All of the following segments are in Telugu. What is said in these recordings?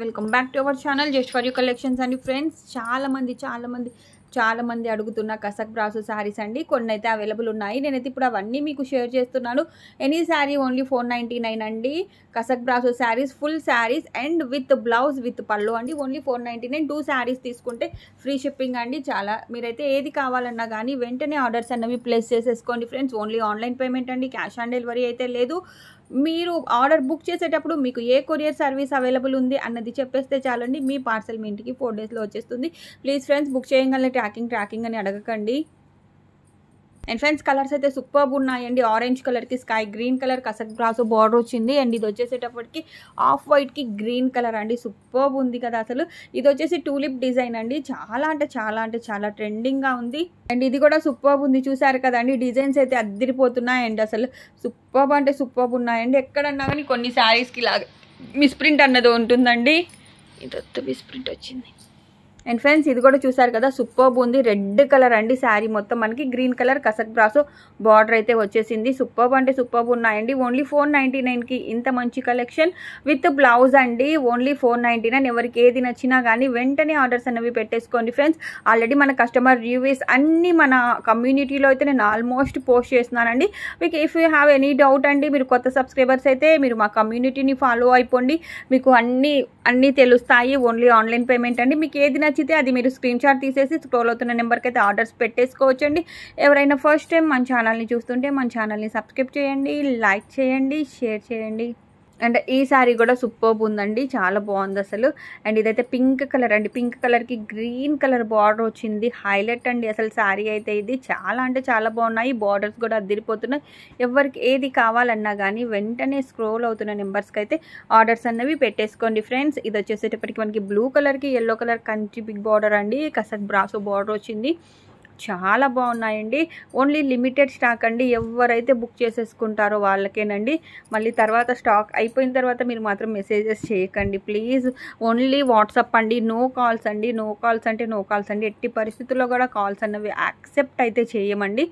welcome back to our channel just for you collections అండి ఫ్రెండ్స్ చాలామంది చాలామంది చాలామంది అడుగుతున్న కసక్ బ్రాసు శారీస్ అండి కొన్ని అయితే అవైలబుల్ ఉన్నాయి నేనైతే ఇప్పుడు అవన్నీ మీకు షేర్ చేస్తున్నాను any sari only four ninety nine అండి కసక్ బ్రాసు saris full saris and with blouse with పళ్ళు అండి only four ninety nine two saris తీసుకుంటే ఫ్రీ షిప్పింగ్ అండి చాలా మీరైతే ఏది కావాలన్నా కానీ వెంటనే ఆర్డర్స్ అన్నవి ప్లేస్ చేసేసుకోండి ఫ్రెండ్స్ ఓన్లీ ఆన్లైన్ పేమెంట్ అండి క్యాష్ ఆన్ డెలివరీ అయితే లేదు మీరు ఆర్డర్ బుక్ చేసేటప్పుడు మీకు ఏ కొరియర్ సర్వీస్ అవైలబుల్ ఉంది అన్నది చెప్పేస్తే చాలండి మీ పార్సల్ మీ ఇంటికి ఫోర్ డేస్లో వచ్చేస్తుంది ప్లీజ్ ఫ్రెండ్స్ బుక్ చేయగలనే ట్రాకింగ్ ట్రాకింగ్ అని అడగకండి అండ్ ఫ్రెండ్స్ కలర్స్ అయితే సూపర్ ఉన్నాయండి ఆరెంజ్ కలర్కి స్కై గ్రీన్ కలర్ కసక్ బ్రాసో బార్డర్ వచ్చింది అండ్ ఇది వచ్చేసేటప్పటికి ఆఫ్ వైట్కి గ్రీన్ కలర్ అండి సూపర్బ్ ఉంది కదా అసలు ఇది వచ్చేసి టూలిప్ డిజైన్ అండి చాలా అంటే చాలా అంటే చాలా ట్రెండింగ్గా ఉంది అండ్ ఇది కూడా సూపర్బ్ ఉంది చూసారు కదండి డిజైన్స్ అయితే అద్దరిపోతున్నాయండి అసలు సూపర్బ్ అంటే సూపర్బ్ ఉన్నాయండి ఎక్కడన్నా కానీ కొన్ని శారీస్కి ఇలాగ మిస్ప్రింట్ అన్నది ఉంటుందండి ఇదొత్త మిస్ప్రింట్ వచ్చింది అండ్ ఫ్రెండ్స్ ఇది కూడా చూసారు కదా సూపర్బ్ ఉంది రెడ్ కలర్ అండి శారీ మొత్తం మనకి గ్రీన్ కలర్ కసక్ బ్రాసు బార్డర్ అయితే వచ్చేసింది సూపర్బ్ అంటే సూపర్బ్ ఉన్నాయండి ఓన్లీ ఫోర్ నైంటీ ఇంత మంచి కలెక్షన్ విత్ బ్లౌజ్ అండి ఓన్లీ ఫోర్ నైన్ ఎవరికి ఏది నచ్చినా కానీ వెంటనే ఆర్డర్స్ అనేవి పెట్టేసుకోండి ఫ్రెండ్స్ ఆల్రెడీ మన కస్టమర్ రివ్యూస్ అన్ని మన కమ్యూనిటీలో అయితే నేను ఆల్మోస్ట్ పోస్ట్ చేస్తున్నానండి మీకు if you have any doubt అండి మీరు కొత్త సబ్స్క్రైబర్స్ అయితే మీరు మా కమ్యూనిటీని ఫాలో అయిపోండి మీకు అన్ని అన్నీ తెలుస్తాయి ఓన్లీ ఆన్లైన్ పేమెంట్ అండి మీకు ఏది నచ్చితే అది మీరు స్క్రీన్ షాట్ తీసేసి స్క్రోల్ అవుతున్న నెంబర్కి అయితే ఆర్డర్స్ పెట్టేసుకోవచ్చండి ఎవరైనా ఫస్ట్ టైం మన ఛానల్ని చూస్తుంటే మన ఛానల్ని సబ్స్క్రైబ్ చేయండి లైక్ చేయండి షేర్ చేయండి అండ్ ఈ శారీ కూడా సూపర్ ఉందండి చాలా బాగుంది అసలు అండ్ ఇదైతే పింక్ కలర్ అండి పింక్ కలర్కి గ్రీన్ కలర్ బార్డర్ వచ్చింది హైలైట్ అండి అసలు శారీ అయితే ఇది చాలా అంటే చాలా బాగున్నాయి బార్డర్స్ కూడా అదిరిపోతున్నాయి ఎవరికి ఏది కావాలన్నా కానీ వెంటనే స్క్రోల్ అవుతున్న నెంబర్స్కి అయితే ఆర్డర్స్ అన్నవి పెట్టేసుకోండి ఫ్రెండ్స్ ఇది వచ్చేసేటప్పటికి మనకి బ్లూ కలర్కి yellow colour Kanchi big border అండి కసర్ బ్రాసో బార్డర్ వచ్చింది చాలా బాగున్నాయండి ఓన్లీ లిమిటెడ్ స్టాక్ అండి ఎవరైతే బుక్ చేసేసుకుంటారో వాళ్ళకేనండి మళ్ళీ తర్వాత స్టాక్ అయిపోయిన తర్వాత మీరు మాత్రం మెసేజెస్ చేయకండి ప్లీజ్ ఓన్లీ వాట్సాప్ అండి నో కాల్స్ అండి నో కాల్స్ అంటే నో కాల్స్ అండి ఎట్టి పరిస్థితుల్లో కూడా కాల్స్ అన్నవి యాక్సెప్ట్ అయితే చేయమండి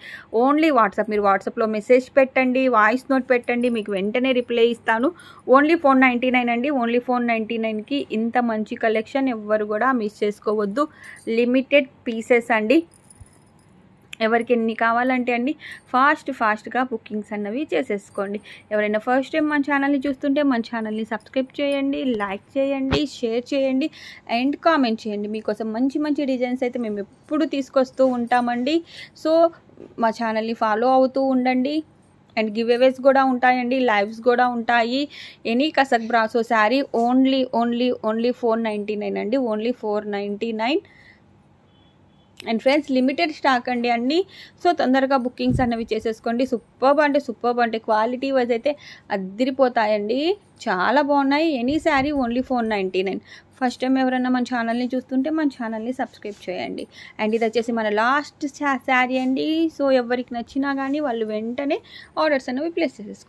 ఓన్లీ వాట్సాప్ మీరు వాట్సాప్లో మెసేజ్ పెట్టండి వాయిస్ నోట్ పెట్టండి మీకు వెంటనే రిప్లై ఇస్తాను ఓన్లీ ఫోన్ నైంటీ అండి ఓన్లీ ఫోన్ నైంటీ నైన్కి ఇంత మంచి కలెక్షన్ ఎవ్వరు కూడా మిస్ చేసుకోవద్దు లిమిటెడ్ పీసెస్ అండి ఎవరికి ఎన్ని కావాలంటే అండి ఫాస్ట్ ఫాస్ట్గా బుకింగ్స్ అన్నవి చేసేసుకోండి ఎవరైనా ఫస్ట్ టైం మన ఛానల్ని చూస్తుంటే మన ఛానల్ని సబ్స్క్రైబ్ చేయండి లైక్ చేయండి షేర్ చేయండి అండ్ కామెంట్ చేయండి మీకోసం మంచి మంచి డిజైన్స్ అయితే మేము ఎప్పుడు తీసుకొస్తూ ఉంటామండి సో మా ఛానల్ని ఫాలో అవుతూ ఉండండి అండ్ గివ్ అవేస్ కూడా ఉంటాయండి లైవ్స్ కూడా ఉంటాయి ఎనీ కసక్ బ్రాసో sari only only only four ninety nine అండి only four ninety nine and friends limited stock అండి అన్నీ సో తొందరగా బుకింగ్స్ అన్నవి చేసేసుకోండి సూపర్ అంటే సూపర్ అంటే క్వాలిటీ వైజ్ అయితే అద్దరిపోతాయండి చాలా బాగున్నాయి any sari only four ninety nine first time ఎవరైనా మన ఛానల్ని చూస్తుంటే మన ఛానల్ని సబ్స్క్రైబ్ చేయండి అండ్ ఇది వచ్చేసి మన లాస్ట్ శారీ అండి సో ఎవరికి నచ్చినా కానీ వాళ్ళు వెంటనే ఆర్డర్స్ అనేవి ప్లేస్ చేసేసుకోండి